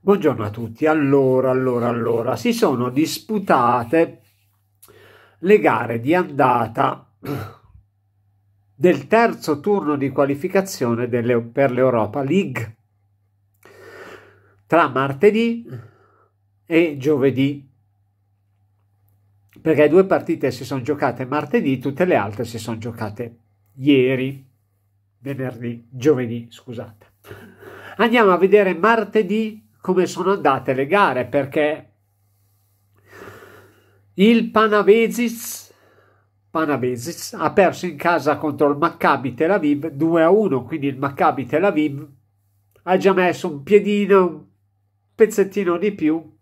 Buongiorno a tutti. Allora, allora, allora, si sono disputate le gare di andata del terzo turno di qualificazione delle, per l'Europa League tra martedì e giovedì perché due partite si sono giocate martedì, tutte le altre si sono giocate ieri, venerdì, giovedì, scusate. Andiamo a vedere martedì come sono andate le gare perché il Panavesis, Panavesis ha perso in casa contro il Maccabi Tel Aviv 2 a 1 quindi il Maccabi Tel Aviv ha già messo un piedino un pezzettino di più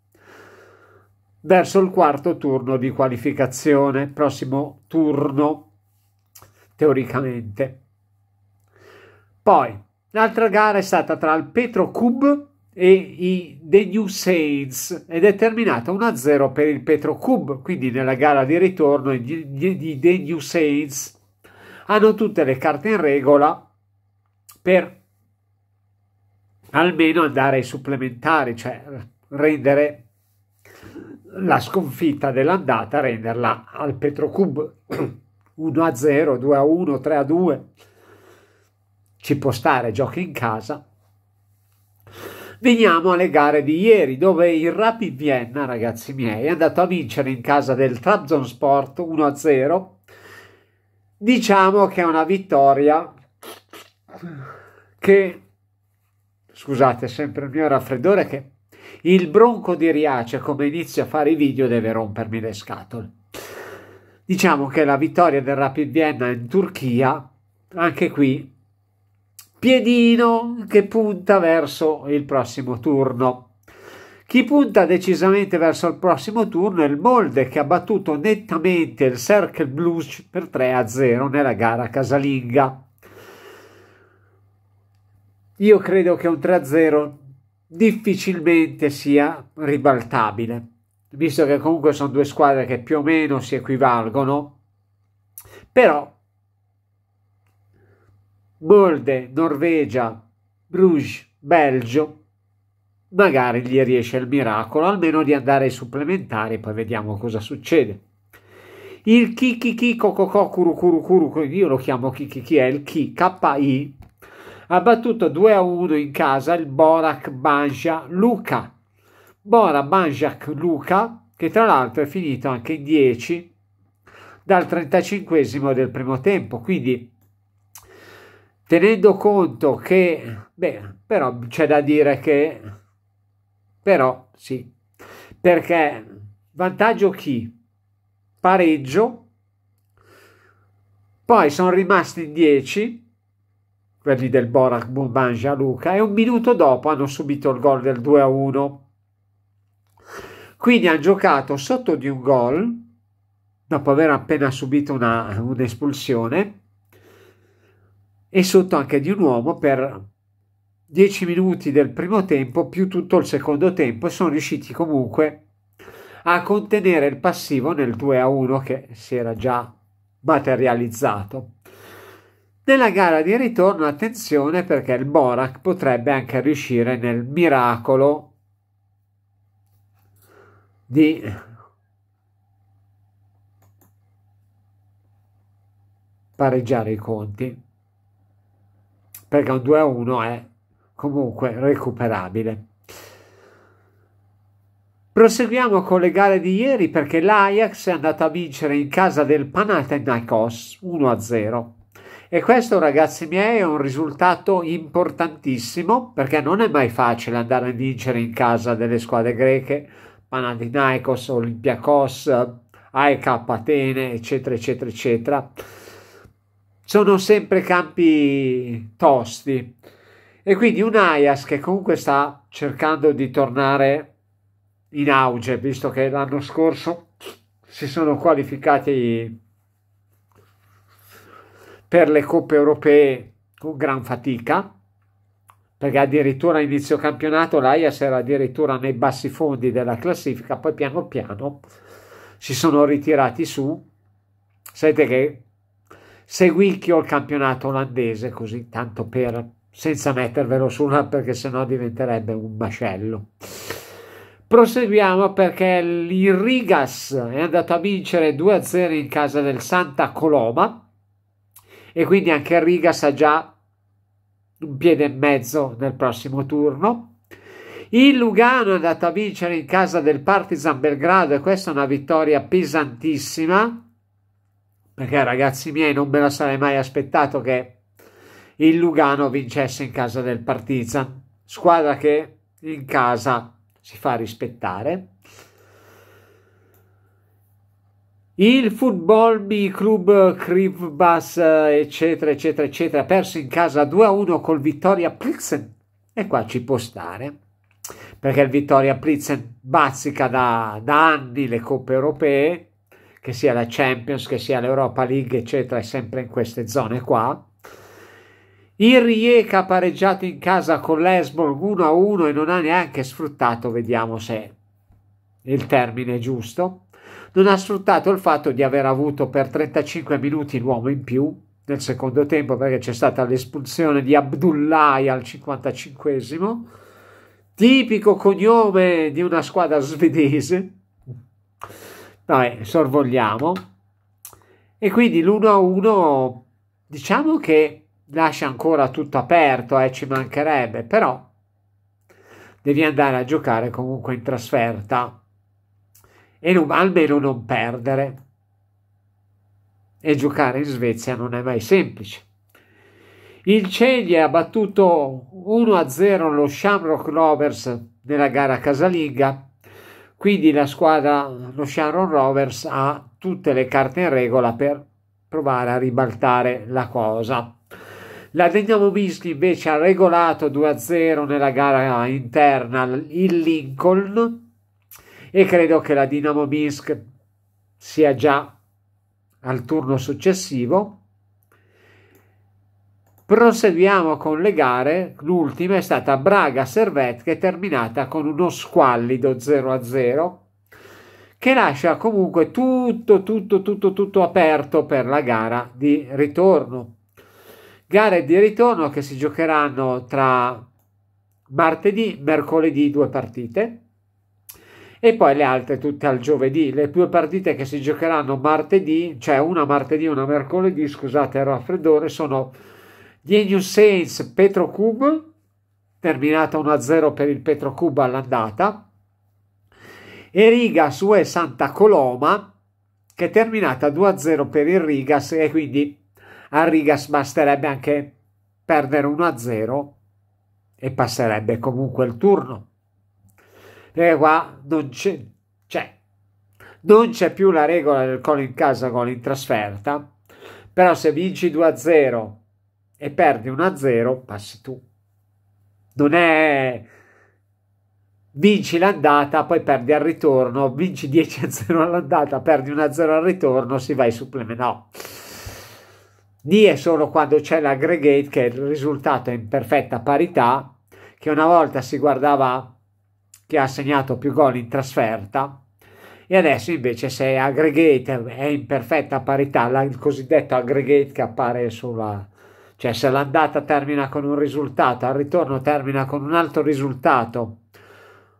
verso il quarto turno di qualificazione prossimo turno teoricamente poi l'altra gara è stata tra il Petro Cube e i, The New Saints ed è terminata 1-0 per il Petro Cube, quindi nella gara di ritorno i The New Saints hanno tutte le carte in regola per almeno andare ai supplementari, cioè rendere la sconfitta dell'andata, renderla al Petro Cube 1-0, 2-1, 3-2. Ci può stare, giochi in casa Veniamo alle gare di ieri, dove il Rapid Vienna, ragazzi miei, è andato a vincere in casa del Trabzonsport 1-0. Diciamo che è una vittoria che, scusate, sempre il mio raffreddore che il bronco di Riace, come inizia a fare i video, deve rompermi le scatole. Diciamo che la vittoria del Rapid Vienna in Turchia, anche qui, piedino che punta verso il prossimo turno. Chi punta decisamente verso il prossimo turno è il Molde che ha battuto nettamente il Circle Blues per 3 0 nella gara casalinga. Io credo che un 3 0 difficilmente sia ribaltabile, visto che comunque sono due squadre che più o meno si equivalgono, però Borde, Norvegia, Bruges, Belgio, magari gli riesce il miracolo, almeno di andare ai supplementari, poi vediamo cosa succede. Il chi chi chi cococò curucuru io lo chiamo chi chi chi è il chi KI ha battuto 2 a 1 in casa il Borac Banja Luca. Bora Banjak Luca, che tra l'altro è finito anche in 10 dal 35 del primo tempo, quindi tenendo conto che, beh, però c'è da dire che, però sì, perché vantaggio chi? Pareggio, poi sono rimasti in 10, quelli del Borac, Murmangia, Luca, e un minuto dopo hanno subito il gol del 2-1. a Quindi hanno giocato sotto di un gol, dopo aver appena subito una, un'espulsione, e sotto anche di un uomo per 10 minuti del primo tempo più tutto il secondo tempo e sono riusciti comunque a contenere il passivo nel 2 a 1 che si era già materializzato. Nella gara di ritorno attenzione perché il Borac potrebbe anche riuscire nel miracolo di pareggiare i conti perché un 2 a 1 è comunque recuperabile. Proseguiamo con le gare di ieri perché l'Ajax è andata a vincere in casa del Panathinaikos 1 a 0. E questo, ragazzi miei, è un risultato importantissimo perché non è mai facile andare a vincere in casa delle squadre greche, Panathinaikos, Olympiakos, AEK Atene, eccetera, eccetera, eccetera sono sempre campi tosti. E quindi un Ajax che comunque sta cercando di tornare in auge, visto che l'anno scorso si sono qualificati per le coppe europee con gran fatica, perché addirittura a inizio campionato l'Ajax era addirittura nei bassi fondi della classifica, poi piano piano si sono ritirati su. Sapete che seguì il campionato olandese così tanto per senza mettervelo su una perché sennò diventerebbe un macello. Proseguiamo perché il Rigas è andato a vincere 2-0 in casa del Santa Coloma e quindi anche il Rigas ha già un piede e mezzo nel prossimo turno. Il Lugano è andato a vincere in casa del Partizan Belgrado e questa è una vittoria pesantissima perché ragazzi miei non me la sarei mai aspettato che il Lugano vincesse in casa del Partizan, squadra che in casa si fa rispettare. Il football, mi club, Krivbas, eccetera, eccetera, eccetera, perso in casa 2-1 col Vittoria Plitzen. E qua ci può stare, perché il Vittoria Plitzen bazzica da, da anni le coppe europee, che sia la Champions, che sia l'Europa League, eccetera, è sempre in queste zone qua. Il Rijeka ha pareggiato in casa con l'Esborg 1-1 e non ha neanche sfruttato, vediamo se il termine è giusto, non ha sfruttato il fatto di aver avuto per 35 minuti l'uomo in più nel secondo tempo perché c'è stata l'espulsione di Abdullahi al 55esimo, tipico cognome di una squadra svedese. Vabbè, sorvogliamo. E quindi l'1 a 1 diciamo che lascia ancora tutto aperto, eh, ci mancherebbe, però devi andare a giocare comunque in trasferta e non, almeno non perdere. E giocare in Svezia non è mai semplice. Il Ceglie ha battuto 1-0 lo Shamrock Rovers nella gara casalinga quindi la squadra, lo Sharon Rovers, ha tutte le carte in regola per provare a ribaltare la cosa. La Dynamo Minsk invece ha regolato 2-0 nella gara interna il Lincoln e credo che la Dynamo Minsk sia già al turno successivo Proseguiamo con le gare, l'ultima è stata Braga-Servette che è terminata con uno squallido 0-0 che lascia comunque tutto, tutto, tutto, tutto aperto per la gara di ritorno. Gare di ritorno che si giocheranno tra martedì, mercoledì due partite e poi le altre tutte al giovedì. Le due partite che si giocheranno martedì, cioè una martedì e una mercoledì, scusate il raffreddore, sono Dieghiu Sainz Petrocub, terminata 1-0 per il Petrocub all'andata, e Rigas UE Santa Coloma, che è terminata 2-0 per il Rigas e quindi a Rigas basterebbe anche perdere 1-0 e passerebbe comunque il turno. Perché qua non c'è, cioè, non c'è più la regola del gol in casa, gol in trasferta, però se vinci 2-0 e perdi 1-0, passi tu. Non è vinci l'andata, poi perdi al ritorno, vinci 10-0 all'andata, perdi 1-0 al ritorno, si va in supplemento. No. Lì è solo quando c'è l'aggregate che il risultato è in perfetta parità, che una volta si guardava che ha segnato più gol in trasferta e adesso invece se aggregate è in perfetta parità, il cosiddetto aggregate che appare sulla, cioè se l'andata termina con un risultato, al ritorno termina con un altro risultato,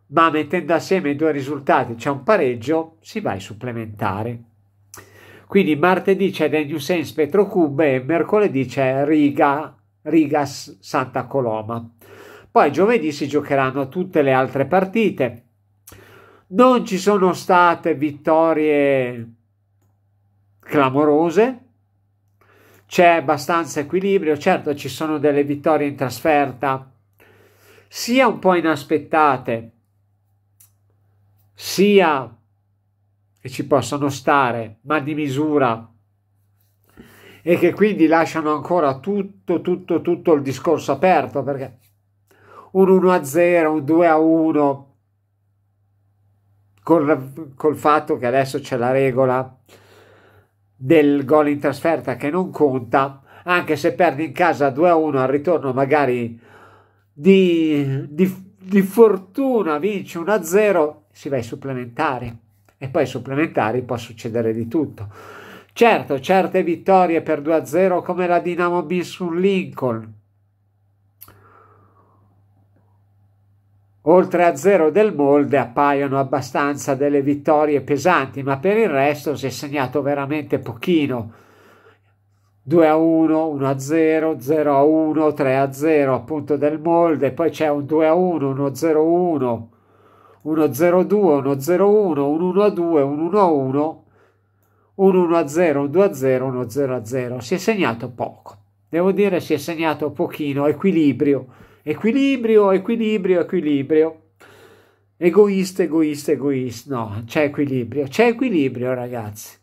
ma mettendo assieme i due risultati c'è un pareggio, si va ai supplementari. Quindi martedì c'è Deniusense Petrocube e mercoledì c'è Riga, Rigas Santa Coloma. Poi giovedì si giocheranno tutte le altre partite. Non ci sono state vittorie clamorose, c'è abbastanza equilibrio, certo ci sono delle vittorie in trasferta, sia un po' inaspettate, sia che ci possono stare, ma di misura e che quindi lasciano ancora tutto, tutto, tutto il discorso aperto perché un 1-0, un 2-1 col, col fatto che adesso c'è la regola del gol in trasferta che non conta, anche se perdi in casa 2-1 al ritorno magari di, di, di fortuna vinci 1-0, si va ai supplementari e poi ai supplementari può succedere di tutto. Certo, certe vittorie per 2-0 come la Dinamo Bis Lincoln, Oltre a zero del Molde appaiono abbastanza delle vittorie pesanti, ma per il resto si è segnato veramente pochino. 2 a 1, 1 a 0, 0 a 1, 3 a 0 appunto del Molde, poi c'è un 2 a 1, 1 a 0 1, 1 0 2, 1 0 1, un 1 a 2, un 1 a 1, un 1 a 0, un a 0, uno 0 a 0. Si è segnato poco, devo dire si è segnato pochino, equilibrio Equilibrio, equilibrio, equilibrio. Egoista, egoista, egoista. No, c'è equilibrio. C'è equilibrio, ragazzi.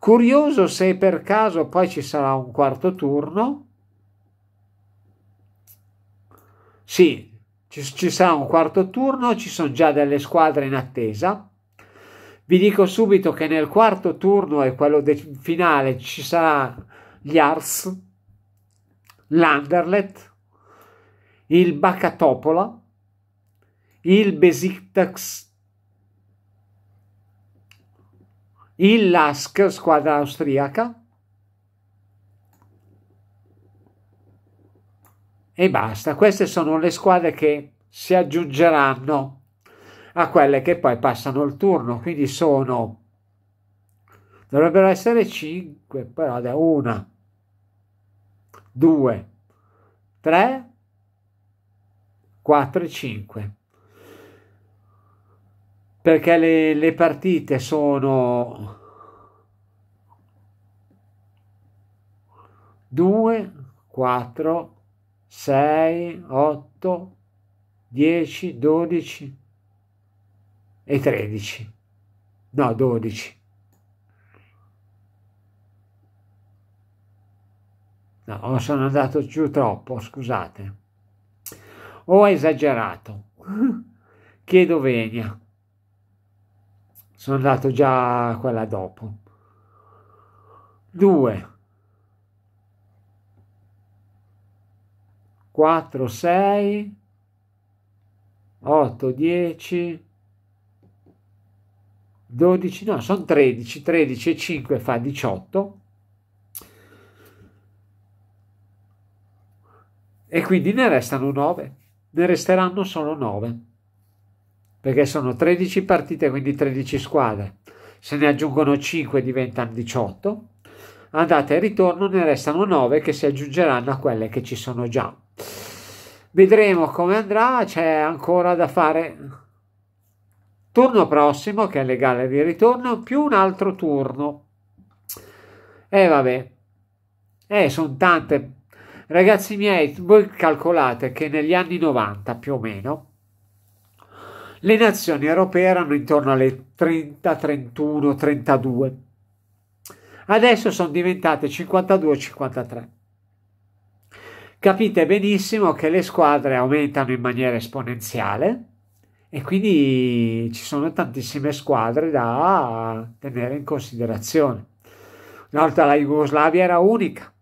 Curioso se per caso poi ci sarà un quarto turno. Sì, ci, ci sarà un quarto turno, ci sono già delle squadre in attesa. Vi dico subito che nel quarto turno e quello finale ci sarà gli Ars, l'Anderlet, il Bacatopola, il Besiktas, il Lask, squadra austriaca, e basta. Queste sono le squadre che si aggiungeranno a quelle che poi passano il turno, quindi sono dovrebbero essere 5, però da una, due, tre, 4 e 5 perché le, le partite sono 2 4 6 8 10 12 e 13 no 12 No, sono andato giù troppo, scusate o esagerato? Chiedo venia. Sono andato già quella dopo. Due. Quattro, sei. Otto, dieci. Dodici, no sono tredici. Tredici e cinque fa diciotto. e quindi ne restano nove ne resteranno solo 9 perché sono 13 partite, quindi 13 squadre. Se ne aggiungono 5 diventano 18. andate e ritorno ne restano 9 che si aggiungeranno a quelle che ci sono già. Vedremo come andrà, c'è ancora da fare turno prossimo che è legale di ritorno più un altro turno. E eh, vabbè. Eh, sono tante Ragazzi miei, voi calcolate che negli anni 90 più o meno le nazioni europee erano intorno alle 30, 31, 32. Adesso sono diventate 52, 53. Capite benissimo che le squadre aumentano in maniera esponenziale e quindi ci sono tantissime squadre da tenere in considerazione. Una volta la Jugoslavia era unica,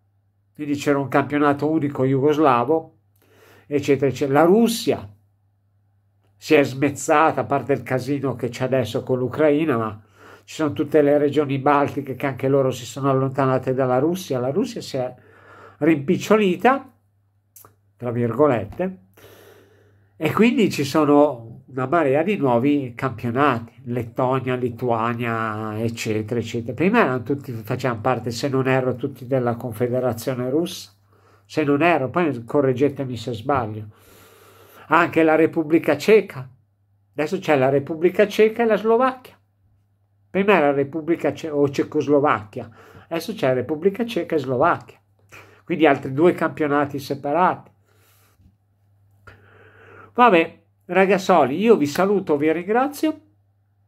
quindi c'era un campionato unico jugoslavo, eccetera, eccetera. La Russia si è smezzata, a parte il casino che c'è adesso con l'Ucraina, ma ci sono tutte le regioni baltiche che anche loro si sono allontanate dalla Russia, la Russia si è rimpicciolita, tra virgolette, e quindi ci sono una marea di nuovi campionati, Lettonia, Lituania, eccetera, eccetera. Prima erano tutti, facevano parte, se non ero, tutti della Confederazione Russa, se non ero, poi correggetemi se sbaglio. Anche la Repubblica Ceca, adesso c'è la Repubblica Ceca e la Slovacchia. Prima era Repubblica Ce- o Cecoslovacchia, adesso c'è Repubblica Ceca e Slovacchia. Quindi altri due campionati separati. Vabbè, Ragazzoli, io vi saluto, vi ringrazio.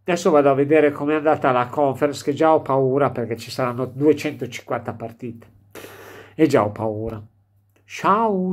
Adesso vado a vedere com'è andata la conference, che già ho paura perché ci saranno 250 partite. E già ho paura. Ciao!